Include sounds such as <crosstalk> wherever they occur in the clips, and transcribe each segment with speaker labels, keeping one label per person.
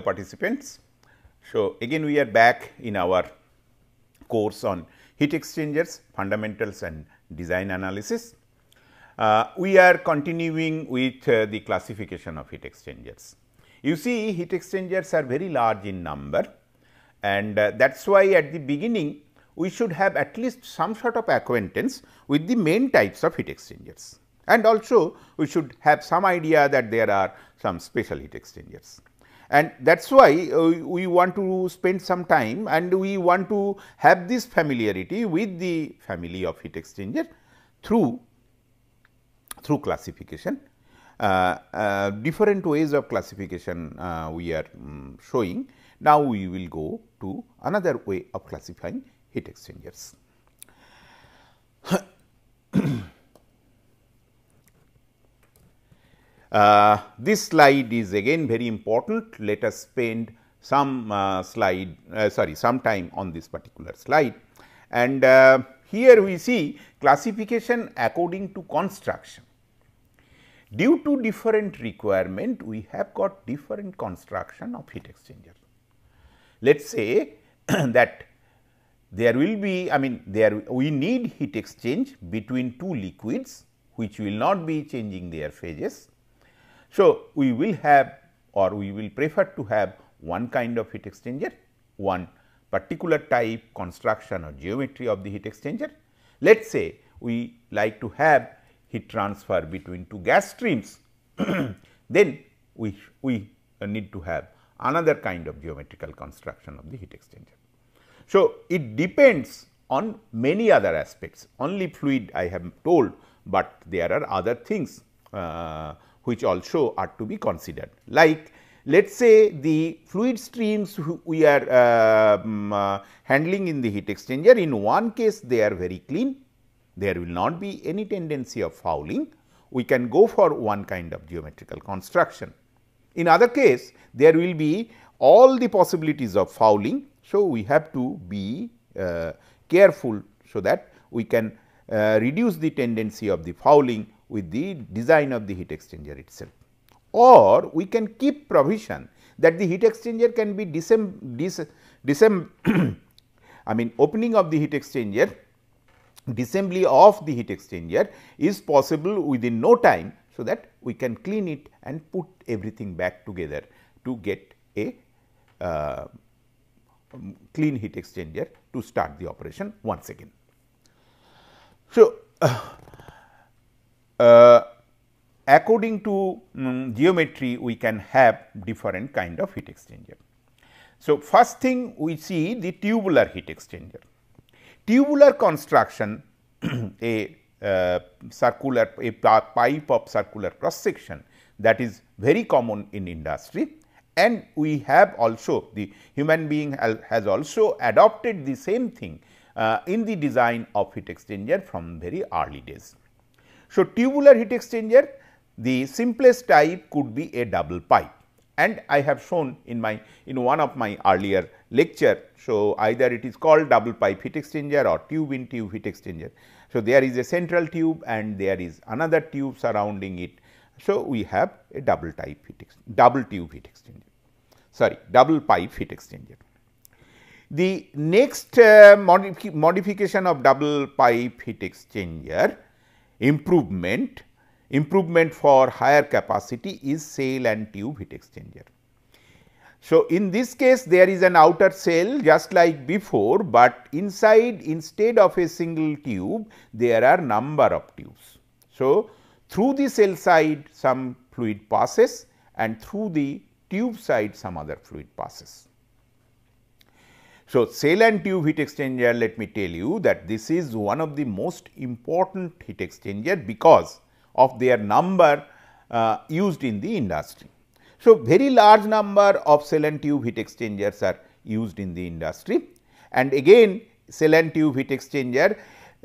Speaker 1: participants. So, again we are back in our course on heat exchangers fundamentals and design analysis. Uh, we are continuing with uh, the classification of heat exchangers. You see heat exchangers are very large in number and uh, that is why at the beginning we should have at least some sort of acquaintance with the main types of heat exchangers and also we should have some idea that there are some special heat exchangers. And that is why uh, we want to spend some time and we want to have this familiarity with the family of heat exchanger through, through classification. Uh, uh, different ways of classification uh, we are um, showing. Now, we will go to another way of classifying heat exchangers. <clears throat> Uh, this slide is again very important. Let us spend some uh, slide, uh, sorry, some time on this particular slide. And uh, here we see classification according to construction. Due to different requirement, we have got different construction of heat exchanger. Let us say <clears throat> that there will be, I mean, there we need heat exchange between two liquids, which will not be changing their phases so, we will have or we will prefer to have one kind of heat exchanger, one particular type construction or geometry of the heat exchanger. Let us say we like to have heat transfer between two gas streams, <clears throat> then we, we need to have another kind of geometrical construction of the heat exchanger. So, it depends on many other aspects, only fluid I have told, but there are other things uh, which also are to be considered. Like let us say the fluid streams we are uh, um, uh, handling in the heat exchanger in one case they are very clean, there will not be any tendency of fouling, we can go for one kind of geometrical construction. In other case there will be all the possibilities of fouling. So, we have to be uh, careful so that we can uh, reduce the tendency of the fouling with the design of the heat exchanger itself. Or we can keep provision that the heat exchanger can be disem, dis, disem <coughs> I mean opening of the heat exchanger, disassembly of the heat exchanger is possible within no time. So, that we can clean it and put everything back together to get a uh, clean heat exchanger to start the operation once again. So, uh, uh, according to um, geometry we can have different kind of heat exchanger. So, first thing we see the tubular heat exchanger. Tubular construction <clears throat> a uh, circular a pipe of circular cross section that is very common in industry and we have also the human being has also adopted the same thing uh, in the design of heat exchanger from very early days. So, tubular heat exchanger the simplest type could be a double pipe and I have shown in my in one of my earlier lecture. So, either it is called double pipe heat exchanger or tube in tube heat exchanger. So, there is a central tube and there is another tube surrounding it. So, we have a double type heat double tube heat exchanger sorry double pipe heat exchanger. The next uh, modification of double pipe heat exchanger improvement, improvement for higher capacity is sail and tube heat exchanger. So, in this case there is an outer shell just like before, but inside instead of a single tube there are number of tubes. So, through the shell side some fluid passes and through the tube side some other fluid passes. So, saline and tube heat exchanger let me tell you that this is one of the most important heat exchanger because of their number uh, used in the industry. So, very large number of saline and tube heat exchangers are used in the industry and again saline and tube heat exchanger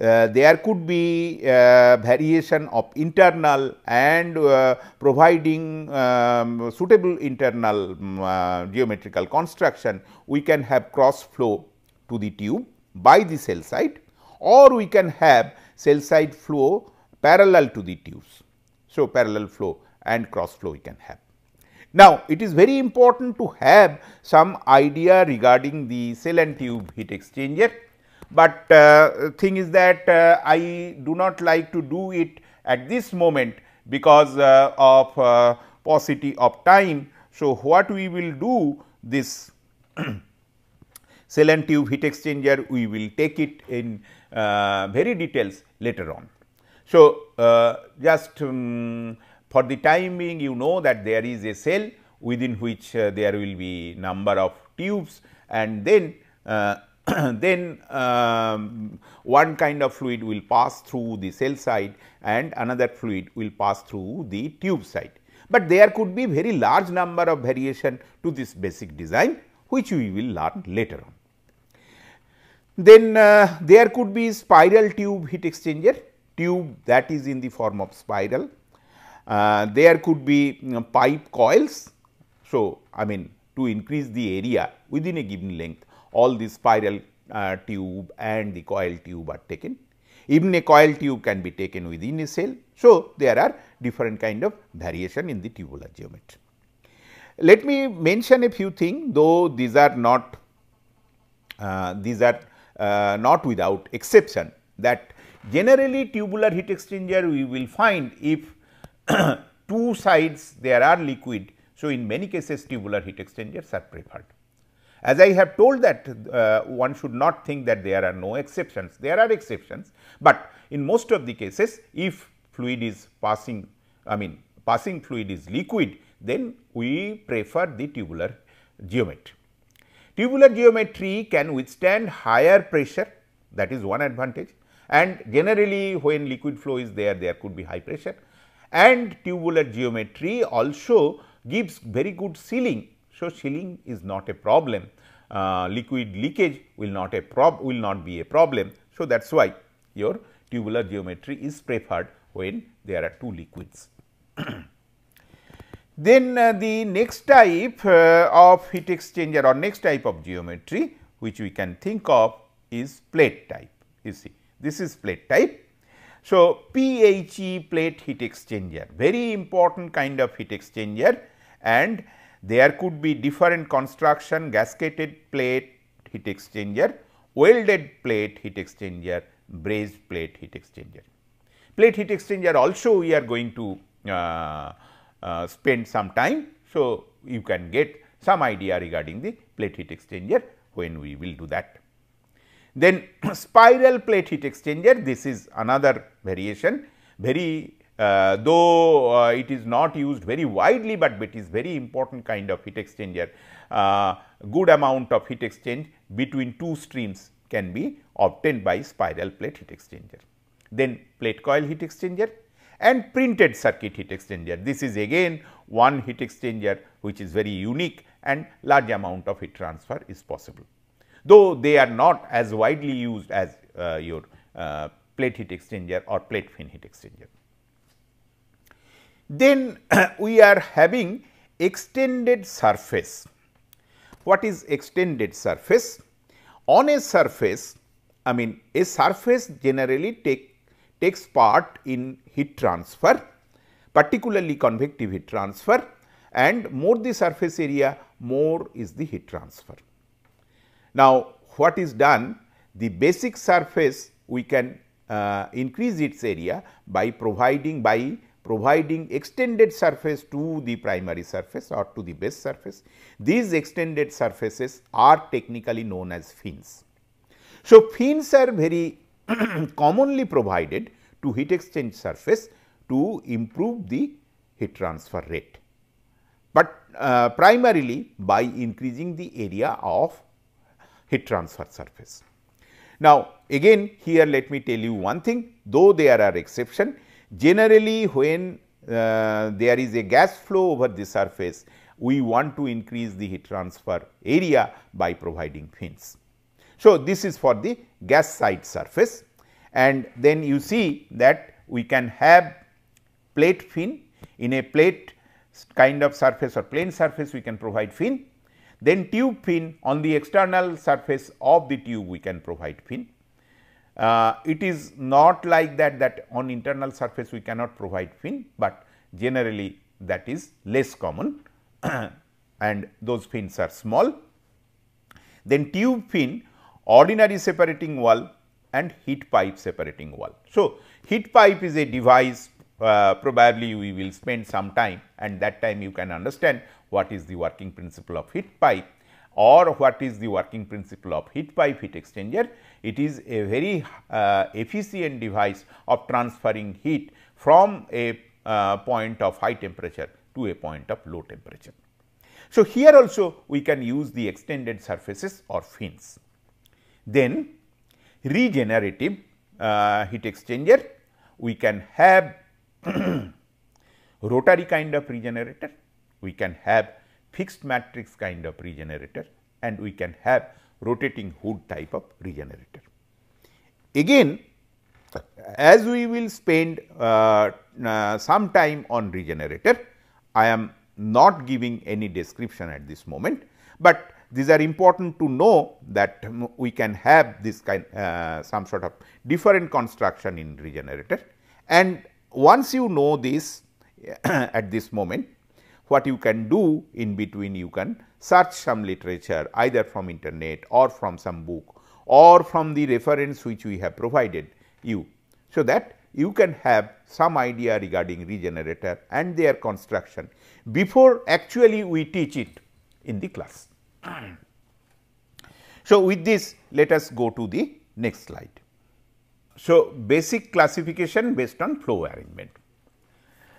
Speaker 1: uh, there could be uh, variation of internal and uh, providing um, suitable internal um, geometrical construction, we can have cross flow to the tube by the cell site or we can have cell side flow parallel to the tubes. So, parallel flow and cross flow we can have. Now, it is very important to have some idea regarding the cell and tube heat exchanger but uh, thing is that uh, I do not like to do it at this moment because uh, of paucity of time. So, what we will do this cell <clears throat> and tube heat exchanger we will take it in uh, very details later on. So, uh, just um, for the time being you know that there is a cell within which uh, there will be number of tubes and then <coughs> then um, one kind of fluid will pass through the cell side and another fluid will pass through the tube side. But there could be very large number of variation to this basic design which we will learn later on. Then uh, there could be spiral tube heat exchanger tube that is in the form of spiral. Uh, there could be pipe coils. So, I mean to increase the area within a given length all the spiral uh, tube and the coil tube are taken. Even a coil tube can be taken within a cell. So, there are different kind of variation in the tubular geometry. Let me mention a few things though these are not uh, these are uh, not without exception that generally tubular heat exchanger we will find if <coughs> two sides there are liquid. So, in many cases tubular heat exchangers are preferred. As I have told that uh, one should not think that there are no exceptions, there are exceptions, but in most of the cases if fluid is passing, I mean passing fluid is liquid, then we prefer the tubular geometry. Tubular geometry can withstand higher pressure that is one advantage and generally when liquid flow is there, there could be high pressure and tubular geometry also gives very good sealing so, shilling is not a problem, uh, liquid leakage will not a prob will not be a problem. So, that is why your tubular geometry is preferred when there are two liquids. <clears throat> then uh, the next type uh, of heat exchanger or next type of geometry which we can think of is plate type. You see, this is plate type. So, PHE plate heat exchanger, very important kind of heat exchanger and there could be different construction gasketed plate heat exchanger, welded plate heat exchanger, brazed plate heat exchanger. Plate heat exchanger also we are going to uh, uh, spend some time. So, you can get some idea regarding the plate heat exchanger when we will do that. Then <clears throat> spiral plate heat exchanger this is another variation very uh, though uh, it is not used very widely, but it is very important kind of heat exchanger. Uh, good amount of heat exchange between two streams can be obtained by spiral plate heat exchanger. Then plate coil heat exchanger and printed circuit heat exchanger. This is again one heat exchanger which is very unique and large amount of heat transfer is possible. Though they are not as widely used as uh, your uh, plate heat exchanger or plate fin heat exchanger. Then <clears throat> we are having extended surface. What is extended surface? On a surface, I mean a surface generally take, takes part in heat transfer, particularly convective heat transfer and more the surface area, more is the heat transfer. Now, what is done? The basic surface we can uh, increase its area by providing by providing extended surface to the primary surface or to the base surface. These extended surfaces are technically known as fins. So, fins are very <clears throat> commonly provided to heat exchange surface to improve the heat transfer rate, but uh, primarily by increasing the area of heat transfer surface. Now, again here let me tell you one thing, though there are exceptions, Generally, when uh, there is a gas flow over the surface, we want to increase the heat transfer area by providing fins. So, this is for the gas side surface and then you see that we can have plate fin in a plate kind of surface or plane surface we can provide fin. Then tube fin on the external surface of the tube we can provide fin. Uh, it is not like that that on internal surface we cannot provide fin, but generally that is less common <clears throat> and those fins are small. Then tube fin, ordinary separating wall and heat pipe separating wall. So, heat pipe is a device uh, probably we will spend some time and that time you can understand what is the working principle of heat pipe or what is the working principle of heat pipe heat exchanger. It is a very uh, efficient device of transferring heat from a uh, point of high temperature to a point of low temperature. So, here also we can use the extended surfaces or fins. Then regenerative uh, heat exchanger, we can have <clears throat> rotary kind of regenerator, we can have fixed matrix kind of regenerator and we can have rotating hood type of regenerator. Again, as we will spend uh, uh, some time on regenerator, I am not giving any description at this moment, but these are important to know that we can have this kind uh, some sort of different construction in regenerator. And once you know this <coughs> at this moment, what you can do in between you can search some literature either from internet or from some book or from the reference which we have provided you. So, that you can have some idea regarding regenerator and their construction before actually we teach it in the class. <clears throat> So, with this let us go to the next slide. So, basic classification based on flow arrangement.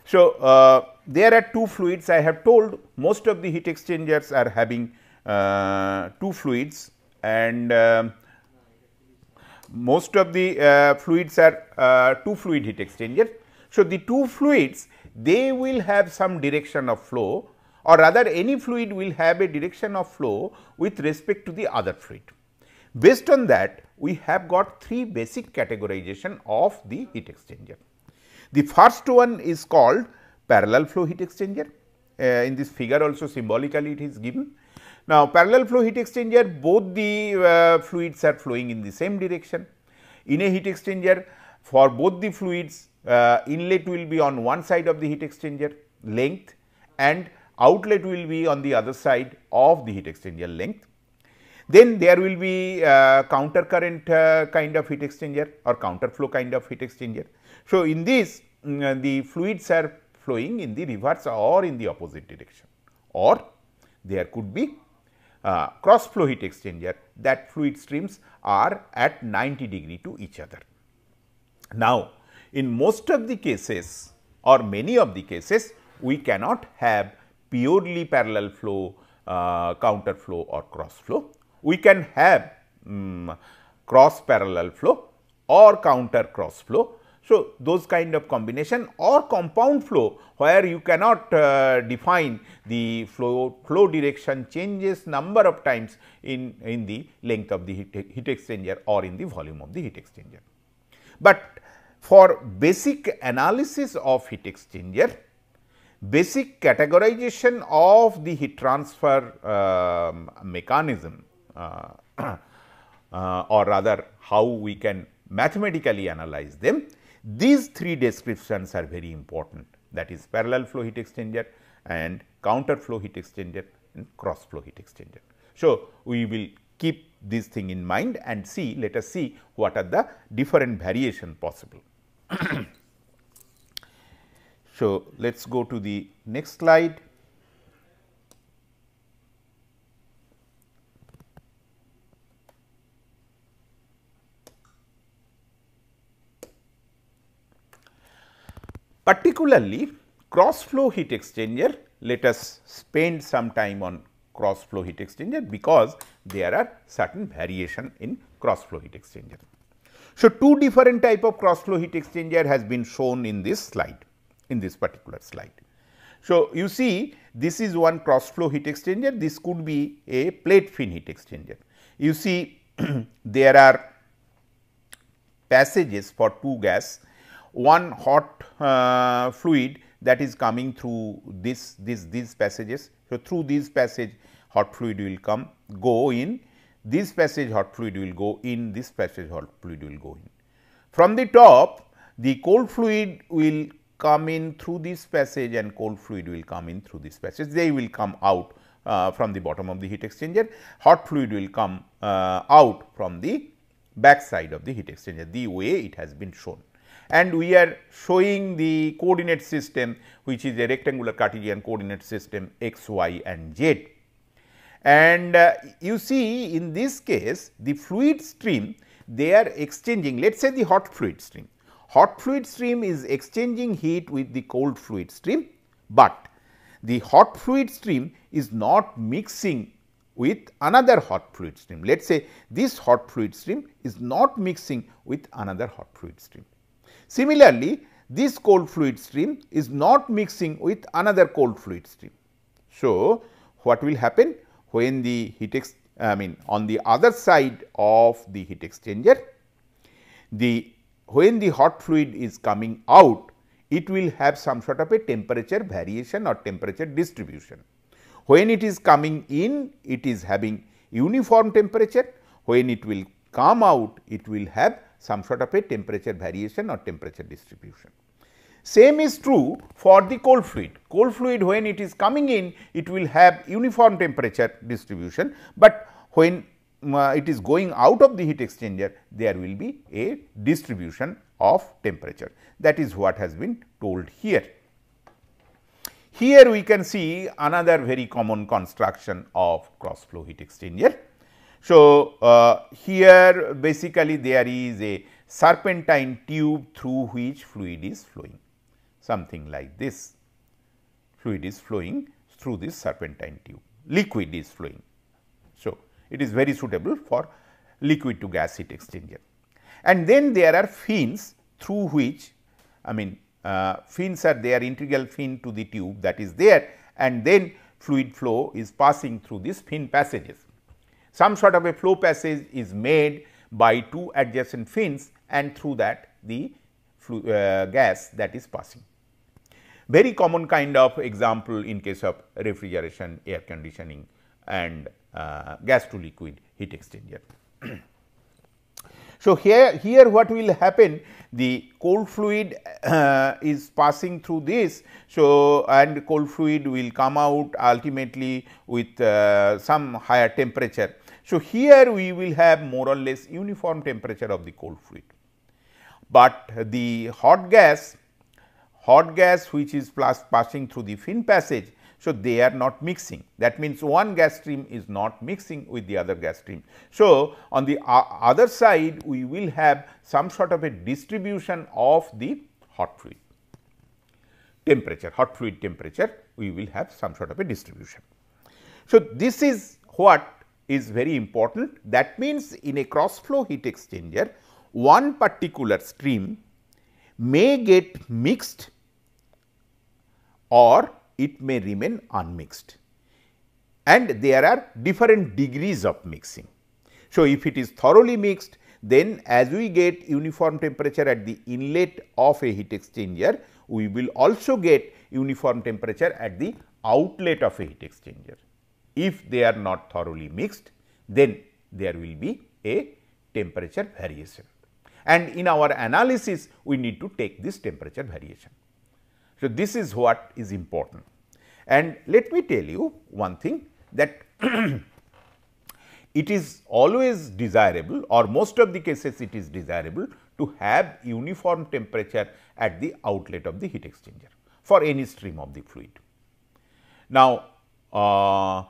Speaker 1: So, uh, there are two fluids I have told most of the heat exchangers are having uh, two fluids and uh, most of the uh, fluids are uh, two fluid heat exchangers. So, the two fluids they will have some direction of flow or rather any fluid will have a direction of flow with respect to the other fluid. Based on that we have got three basic categorization of the heat exchanger. The first one is called parallel flow heat exchanger. Uh, in this figure also symbolically it is given. Now, parallel flow heat exchanger both the uh, fluids are flowing in the same direction. In a heat exchanger for both the fluids uh, inlet will be on one side of the heat exchanger length and outlet will be on the other side of the heat exchanger length. Then there will be uh, counter current uh, kind of heat exchanger or counter flow kind of heat exchanger so, in this mm, uh, the fluids are flowing in the reverse or in the opposite direction or there could be uh, cross flow heat exchanger that fluid streams are at 90 degree to each other. Now, in most of the cases or many of the cases we cannot have purely parallel flow, uh, counter flow or cross flow. We can have um, cross parallel flow or counter cross flow so, those kind of combination or compound flow where you cannot uh, define the flow, flow direction changes number of times in, in the length of the heat, heat exchanger or in the volume of the heat exchanger. But for basic analysis of heat exchanger, basic categorization of the heat transfer um, uh, mechanism <clears throat> uh, or rather how we can mathematically analyze them these three descriptions are very important that is parallel flow heat exchanger and counter flow heat exchanger and cross flow heat exchanger. So, we will keep this thing in mind and see let us see what are the different variation possible. <coughs> so, let us go to the next slide. particularly cross flow heat exchanger, let us spend some time on cross flow heat exchanger because there are certain variation in cross flow heat exchanger. So, two different type of cross flow heat exchanger has been shown in this slide, in this particular slide. So, you see this is one cross flow heat exchanger, this could be a plate fin heat exchanger. You see <clears throat> there are passages for two gas one hot uh, fluid that is coming through this, this, these passages. So, through this passage hot fluid will come go in, this passage hot fluid will go in, this passage hot fluid will go in. From the top the cold fluid will come in through this passage and cold fluid will come in through this passage. They will come out uh, from the bottom of the heat exchanger, hot fluid will come uh, out from the back side of the heat exchanger, the way it has been shown and we are showing the coordinate system which is a rectangular Cartesian coordinate system x, y and z. And uh, you see in this case the fluid stream they are exchanging let us say the hot fluid stream. Hot fluid stream is exchanging heat with the cold fluid stream, but the hot fluid stream is not mixing with another hot fluid stream. Let us say this hot fluid stream is not mixing with another hot fluid stream. Similarly, this cold fluid stream is not mixing with another cold fluid stream. So, what will happen when the heat ex I mean on the other side of the heat exchanger, the when the hot fluid is coming out, it will have some sort of a temperature variation or temperature distribution. When it is coming in, it is having uniform temperature, when it will come out, it will have some sort of a temperature variation or temperature distribution. Same is true for the cold fluid. Cold fluid when it is coming in, it will have uniform temperature distribution, but when uh, it is going out of the heat exchanger, there will be a distribution of temperature. That is what has been told here. Here we can see another very common construction of cross flow heat exchanger. So, uh, here basically there is a serpentine tube through which fluid is flowing something like this fluid is flowing through this serpentine tube liquid is flowing. So, it is very suitable for liquid to gas heat exchanger and then there are fins through which I mean uh, fins are there integral fin to the tube that is there and then fluid flow is passing through these fin passages. Some sort of a flow passage is made by two adjacent fins and through that the uh, gas that is passing. Very common kind of example in case of refrigeration, air conditioning and uh, gas to liquid heat exchanger. so, here, here what will happen the cold fluid uh, is passing through this. So, and cold fluid will come out ultimately with uh, some higher temperature so, here we will have more or less uniform temperature of the cold fluid, but the hot gas, hot gas which is passing through the fin passage, so they are not mixing. That means, one gas stream is not mixing with the other gas stream. So, on the other side we will have some sort of a distribution of the hot fluid temperature, hot fluid temperature we will have some sort of a distribution. So, this is what is very important. That means, in a cross flow heat exchanger, one particular stream may get mixed or it may remain unmixed and there are different degrees of mixing. So, if it is thoroughly mixed then as we get uniform temperature at the inlet of a heat exchanger, we will also get uniform temperature at the outlet of a heat exchanger. If they are not thoroughly mixed, then there will be a temperature variation. And in our analysis, we need to take this temperature variation. So, this is what is important. And let me tell you one thing that <clears throat> it is always desirable or most of the cases it is desirable to have uniform temperature at the outlet of the heat exchanger for any stream of the fluid. Now, uh,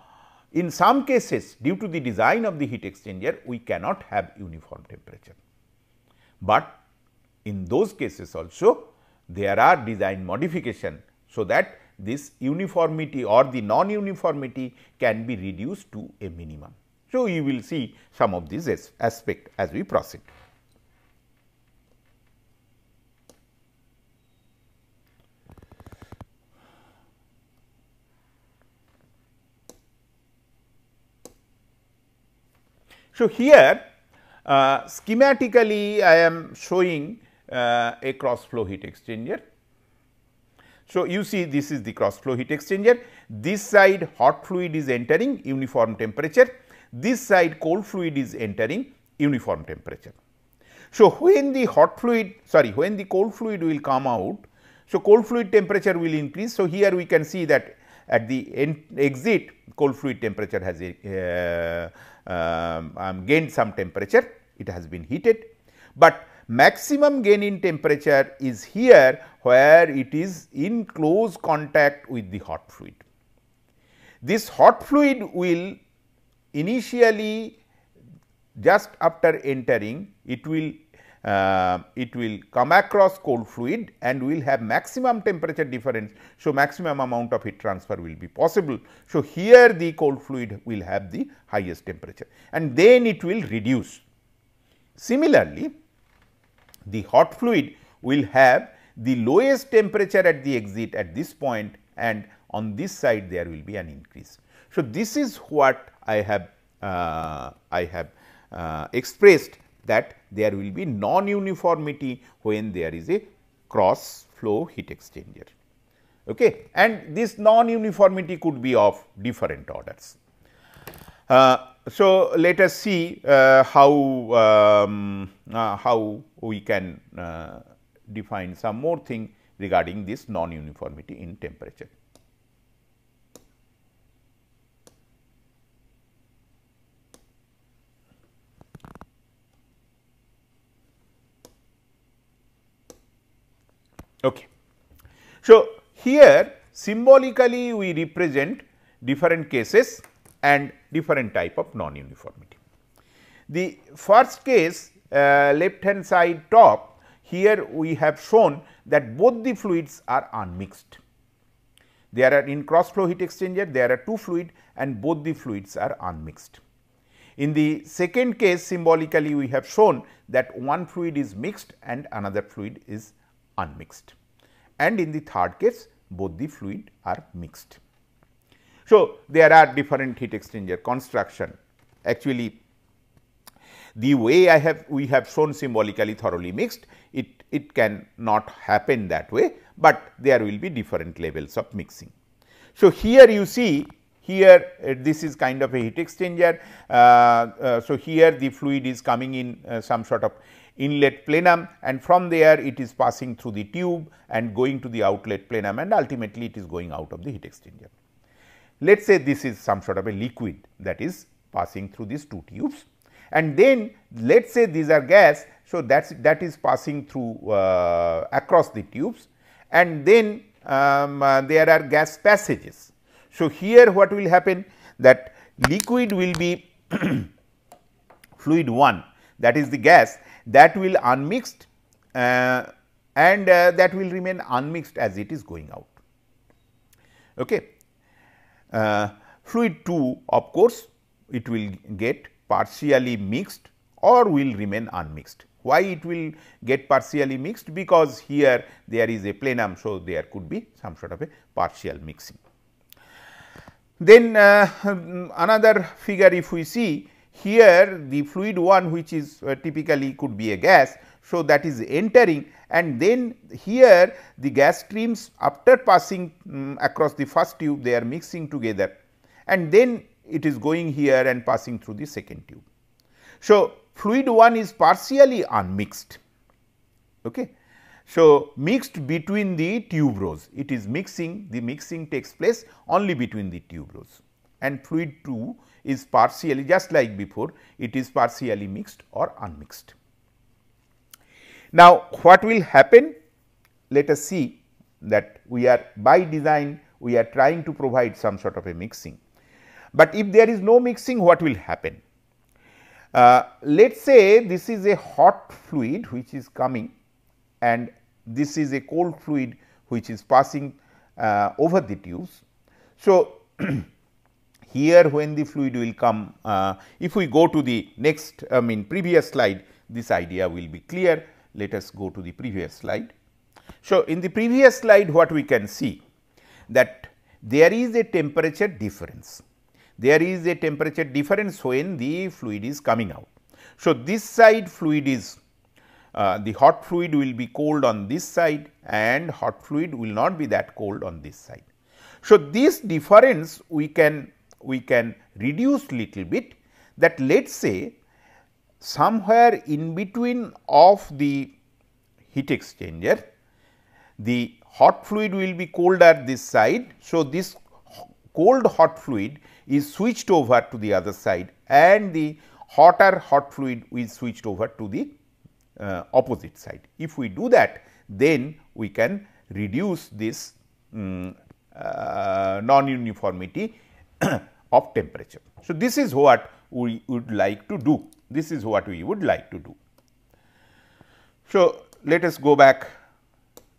Speaker 1: in some cases, due to the design of the heat exchanger, we cannot have uniform temperature. But in those cases also, there are design modification, so that this uniformity or the non-uniformity can be reduced to a minimum. So, you will see some of these aspect as we proceed. So, here uh, schematically I am showing uh, a cross flow heat exchanger. So, you see this is the cross flow heat exchanger, this side hot fluid is entering uniform temperature, this side cold fluid is entering uniform temperature. So, when the hot fluid sorry when the cold fluid will come out, so cold fluid temperature will increase. So, here we can see that at the exit cold fluid temperature has uh, i um, um, gained some temperature, it has been heated, but maximum gain in temperature is here where it is in close contact with the hot fluid. This hot fluid will initially just after entering it will uh, it will come across cold fluid and will have maximum temperature difference. So, maximum amount of heat transfer will be possible. So, here the cold fluid will have the highest temperature and then it will reduce. Similarly, the hot fluid will have the lowest temperature at the exit at this point and on this side there will be an increase. So, this is what I have uh, I have uh, expressed that there will be non-uniformity when there is a cross flow heat exchanger. Okay. And this non-uniformity could be of different orders. Uh, so, let us see uh, how, um, uh, how we can uh, define some more thing regarding this non-uniformity in temperature. Okay. So, here symbolically we represent different cases and different type of non-uniformity. The first case uh, left hand side top here we have shown that both the fluids are unmixed. There are in cross flow heat exchanger there are two fluid and both the fluids are unmixed. In the second case symbolically we have shown that one fluid is mixed and another fluid is unmixed and in the third case both the fluid are mixed. So, there are different heat exchanger construction actually the way I have we have shown symbolically thoroughly mixed it it can not happen that way, but there will be different levels of mixing. So, here you see here uh, this is kind of a heat exchanger. Uh, uh, so, here the fluid is coming in uh, some sort of inlet plenum and from there it is passing through the tube and going to the outlet plenum and ultimately it is going out of the heat exchanger. Let us say this is some sort of a liquid that is passing through these two tubes and then let us say these are gas. So, that is that is passing through uh, across the tubes and then um, uh, there are gas passages. So, here what will happen that liquid will be <clears throat> fluid 1 that is the gas that will unmixed uh, and uh, that will remain unmixed as it is going out. Okay. Uh, fluid 2 of course, it will get partially mixed or will remain unmixed. Why it will get partially mixed? Because here there is a plenum. So, there could be some sort of a partial mixing. Then uh, another figure if we see here the fluid one which is uh, typically could be a gas. So, that is entering and then here the gas streams after passing um, across the first tube they are mixing together and then it is going here and passing through the second tube. So, fluid 1 is partially unmixed. Okay. So, mixed between the tube rows, it is mixing, the mixing takes place only between the tube rows and fluid 2 is partially just like before it is partially mixed or unmixed. Now, what will happen? Let us see that we are by design we are trying to provide some sort of a mixing. But if there is no mixing what will happen? Uh, let us say this is a hot fluid which is coming and this is a cold fluid which is passing uh, over the tubes. So, <clears throat> here when the fluid will come. Uh, if we go to the next I mean previous slide this idea will be clear. Let us go to the previous slide. So, in the previous slide what we can see that there is a temperature difference. There is a temperature difference when the fluid is coming out. So, this side fluid is uh, the hot fluid will be cold on this side and hot fluid will not be that cold on this side. So, this difference we can we can reduce little bit that let us say somewhere in between of the heat exchanger, the hot fluid will be cold at this side. So, this cold hot fluid is switched over to the other side and the hotter hot fluid is switched over to the uh, opposite side. If we do that, then we can reduce this um, uh, non-uniformity of temperature. So, this is what we would like to do. This is what we would like to do. So, let us go back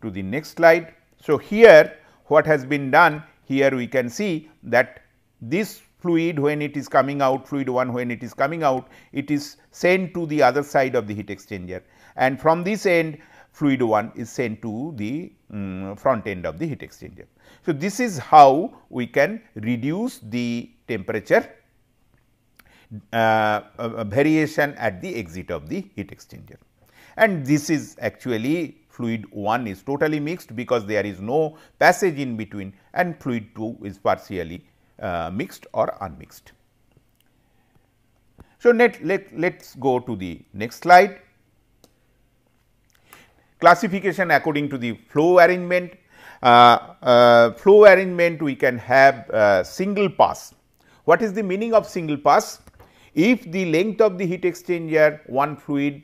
Speaker 1: to the next slide. So, here what has been done here we can see that this fluid when it is coming out fluid 1 when it is coming out it is sent to the other side of the heat exchanger and from this end fluid 1 is sent to the um, front end of the heat exchanger. So, this is how we can reduce the temperature uh, uh, uh, variation at the exit of the heat exchanger. And this is actually fluid 1 is totally mixed because there is no passage in between and fluid 2 is partially uh, mixed or unmixed. So, let, us let us go to the next slide classification according to the flow arrangement. Uh, uh, flow arrangement we can have uh, single pass. What is the meaning of single pass? If the length of the heat exchanger one fluid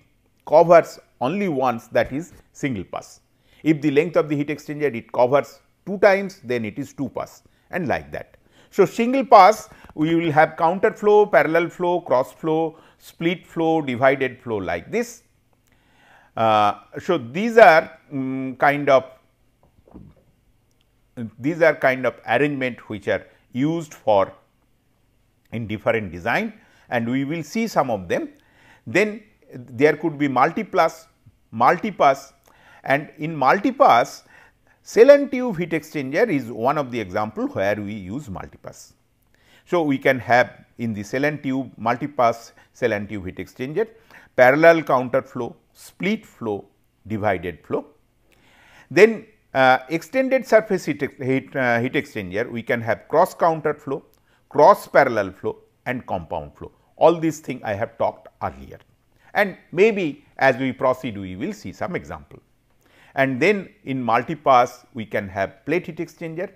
Speaker 1: covers only once that is single pass. If the length of the heat exchanger it covers two times then it is two pass and like that. So, single pass we will have counter flow, parallel flow, cross flow, split flow, divided flow like this uh, so, these are um, kind of these are kind of arrangement which are used for in different design and we will see some of them. Then there could be multipass, multipass and in multipass cell and tube heat exchanger is one of the example where we use multipass. So, we can have in the cell and tube multipass cell and tube heat exchanger parallel counter flow split flow, divided flow. Then uh, extended surface heat, heat, uh, heat exchanger, we can have cross counter flow, cross parallel flow and compound flow. All these things I have talked earlier and maybe as we proceed we will see some example. And then in multipass we can have plate heat exchanger,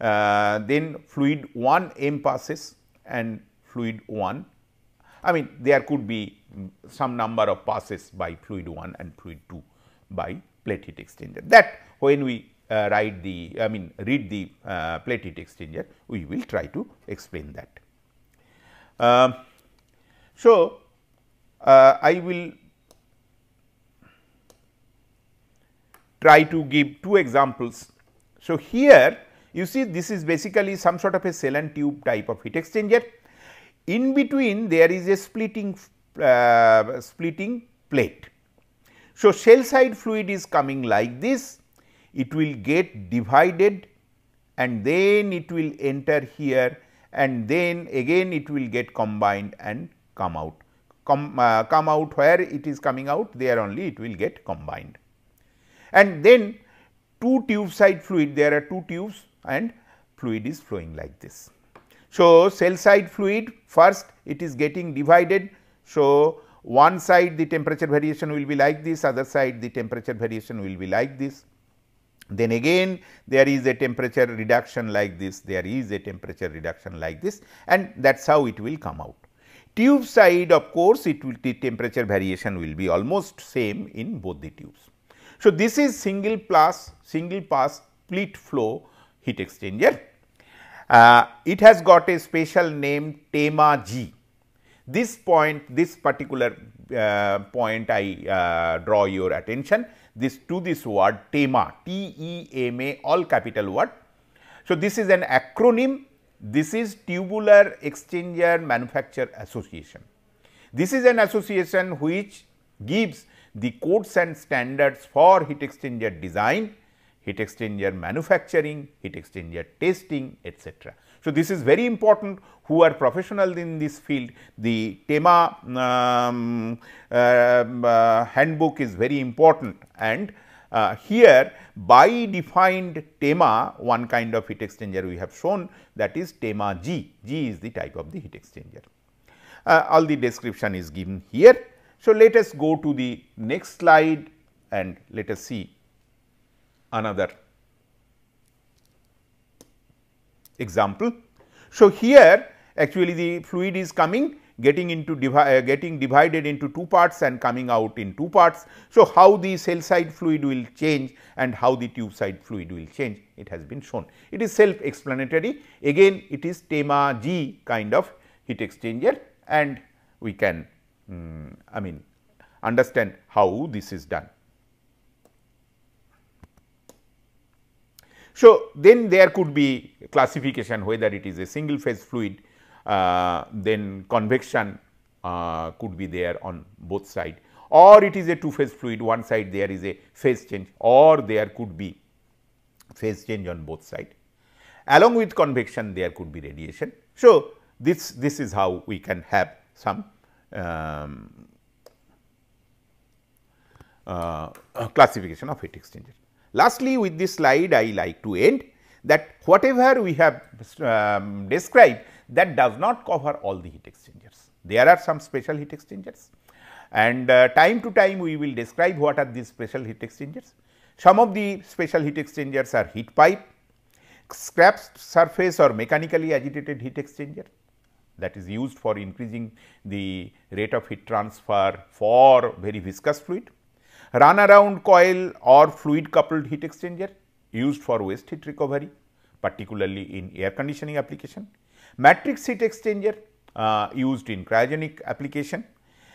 Speaker 1: uh, then fluid 1 M passes and fluid 1. I mean there could be some number of passes by fluid 1 and fluid 2 by plate heat exchanger. That when we uh, write the I mean read the uh, plate heat exchanger, we will try to explain that. Um, uh, so, I will try to give two examples. So, here you see this is basically some sort of a cell and tube type of heat exchanger. In between there is a splitting uh, splitting plate. So, shell side fluid is coming like this, it will get divided and then it will enter here and then again it will get combined and come out. Come, uh, come out where it is coming out there only it will get combined. And then two tube side fluid there are two tubes and fluid is flowing like this. So, cell side fluid first it is getting divided so, one side the temperature variation will be like this, other side the temperature variation will be like this. Then again there is a temperature reduction like this, there is a temperature reduction like this and that is how it will come out. Tube side of course, it will the temperature variation will be almost same in both the tubes. So, this is single pass, single pass split flow heat exchanger. Uh, it has got a special name TEMA G. This point, this particular uh, point I uh, draw your attention this to this word TEMA, T-E-M-A all capital word. So, this is an acronym, this is Tubular Exchanger Manufacturer Association. This is an association which gives the codes and standards for heat exchanger design heat exchanger manufacturing, heat exchanger testing etc. So, this is very important who are professional in this field. The TEMA um, uh, uh, handbook is very important and uh, here by defined TEMA one kind of heat exchanger we have shown that is TEMA G, G is the type of the heat exchanger. Uh, all the description is given here. So, let us go to the next slide and let us see another example. So, here actually the fluid is coming getting into divi uh, getting divided into two parts and coming out in two parts. So, how the cell side fluid will change and how the tube side fluid will change it has been shown. It is self explanatory again it is TEMA G kind of heat exchanger and we can um, I mean understand how this is done. So, then there could be classification whether it is a single phase fluid, uh, then convection uh, could be there on both side or it is a two phase fluid one side there is a phase change or there could be phase change on both side. Along with convection there could be radiation. So, this, this is how we can have some um, uh, classification of heat exchanger. Lastly, with this slide I like to end that whatever we have um, described that does not cover all the heat exchangers. There are some special heat exchangers and uh, time to time we will describe what are these special heat exchangers. Some of the special heat exchangers are heat pipe, scrap surface or mechanically agitated heat exchanger that is used for increasing the rate of heat transfer for very viscous fluid. Runaround coil or fluid coupled heat exchanger used for waste heat recovery, particularly in air conditioning application. Matrix heat exchanger uh, used in cryogenic application.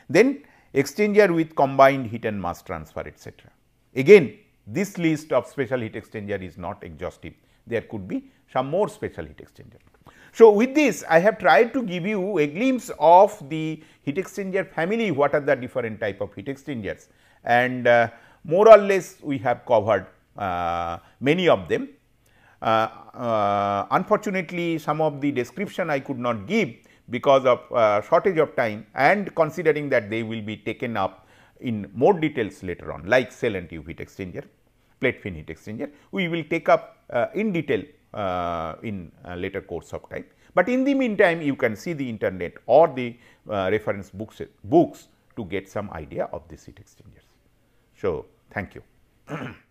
Speaker 1: Then exchanger with combined heat and mass transfer etc. Again this list of special heat exchanger is not exhaustive, there could be some more special heat exchanger. So, with this I have tried to give you a glimpse of the heat exchanger family, what are the different type of heat exchangers and uh, more or less we have covered uh, many of them. Uh, uh, unfortunately, some of the description I could not give because of uh, shortage of time and considering that they will be taken up in more details later on like cell and tube heat exchanger, plate fin heat exchanger. We will take up in detail in later course of time. But in the meantime, you can see the internet or the uh, reference books, books to get some idea of this heat exchanger. So, thank you.